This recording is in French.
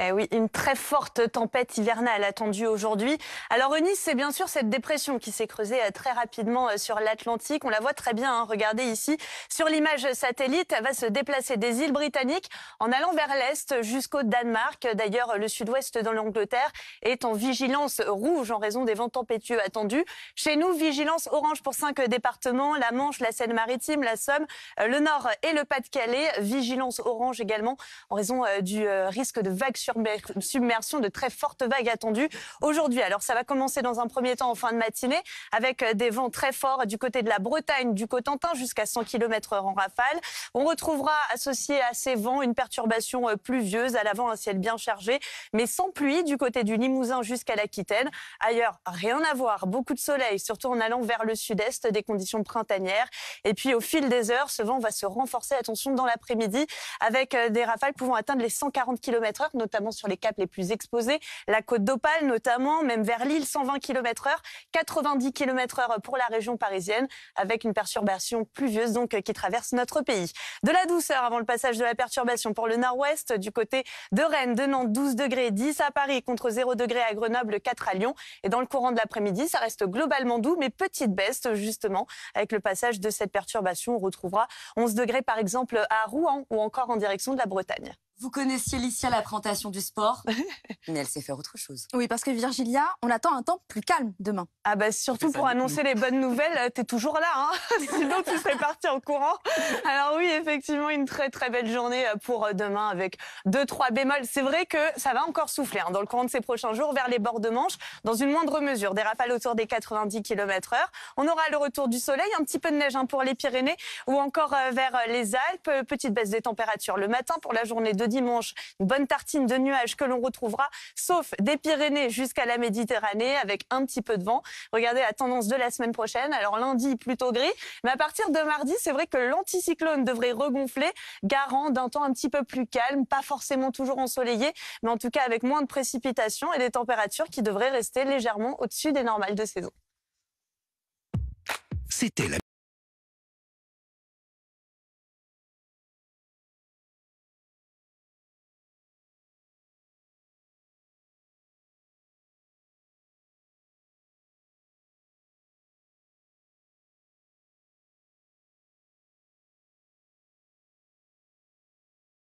Eh oui, une très forte tempête hivernale attendue aujourd'hui. Alors Nice, c'est bien sûr cette dépression qui s'est creusée euh, très rapidement euh, sur l'Atlantique. On la voit très bien, hein. regardez ici. Sur l'image satellite, elle va se déplacer des îles britanniques en allant vers l'est jusqu'au Danemark. D'ailleurs, le sud-ouest dans l'Angleterre est en vigilance rouge en raison des vents tempétueux attendus. Chez nous, vigilance orange pour cinq départements, la Manche, la Seine-Maritime, la Somme, euh, le Nord et le Pas-de-Calais. Vigilance orange également en raison du risque de vagues submersion de très fortes vagues attendues aujourd'hui. Alors ça va commencer dans un premier temps en fin de matinée avec euh, des vents très forts du côté de la Bretagne, du Cotentin jusqu'à 100 km h en rafale. On retrouvera associé à ces vents une perturbation euh, pluvieuse, à l'avant un ciel bien chargé, mais sans pluie du côté du Limousin jusqu'à l'Aquitaine. Ailleurs, rien à voir, beaucoup de soleil, surtout en allant vers le sud-est, des conditions printanières. Et puis au fil des heures, ce vent va se renforcer, attention, dans l'après-midi, avec euh, des rafales pouvant atteindre les 140 km h notamment sur les caps les plus exposés. La côte d'Opale, notamment, même vers Lille, 120 km/h, 90 km/h pour la région parisienne, avec une perturbation pluvieuse donc euh, qui traverse notre pays. De la douceur avant le passage de la perturbation pour le nord-ouest, du côté de Rennes, de Nantes, 12 degrés, 10 à Paris, contre 0 degrés à Grenoble, 4 à Lyon. Et dans le courant de l'après-midi, ça reste globalement doux, mais petite baisse justement avec le passage de cette perturbation. On retrouvera 11 degrés par exemple à Rouen ou encore en direction de la Bretagne. Vous connaissiez Licia, la présentation du sport, mais elle sait faire autre chose. Oui, parce que Virgilia, on attend un temps plus calme demain. Ah bah surtout pour annoncer les bonnes nouvelles, euh, t'es toujours là, hein sinon tu serais parti en courant. Alors oui, effectivement, une très très belle journée euh, pour euh, demain avec deux trois bémols. C'est vrai que ça va encore souffler hein, dans le courant de ces prochains jours vers les bords de Manche, dans une moindre mesure, des rafales autour des 90 km/h. On aura le retour du soleil, un petit peu de neige hein, pour les Pyrénées ou encore vers les Alpes. Petite baisse des températures le matin pour la journée de dimanche. Une bonne tartine de nuages que l'on retrouvera, sauf des Pyrénées jusqu'à la Méditerranée, avec un petit peu de vent. Regardez la tendance de la semaine prochaine. Alors lundi, plutôt gris. Mais à partir de mardi, c'est vrai que l'anticyclone devrait regonfler, garant d'un temps un petit peu plus calme, pas forcément toujours ensoleillé, mais en tout cas avec moins de précipitations et des températures qui devraient rester légèrement au-dessus des normales de saison. C'était la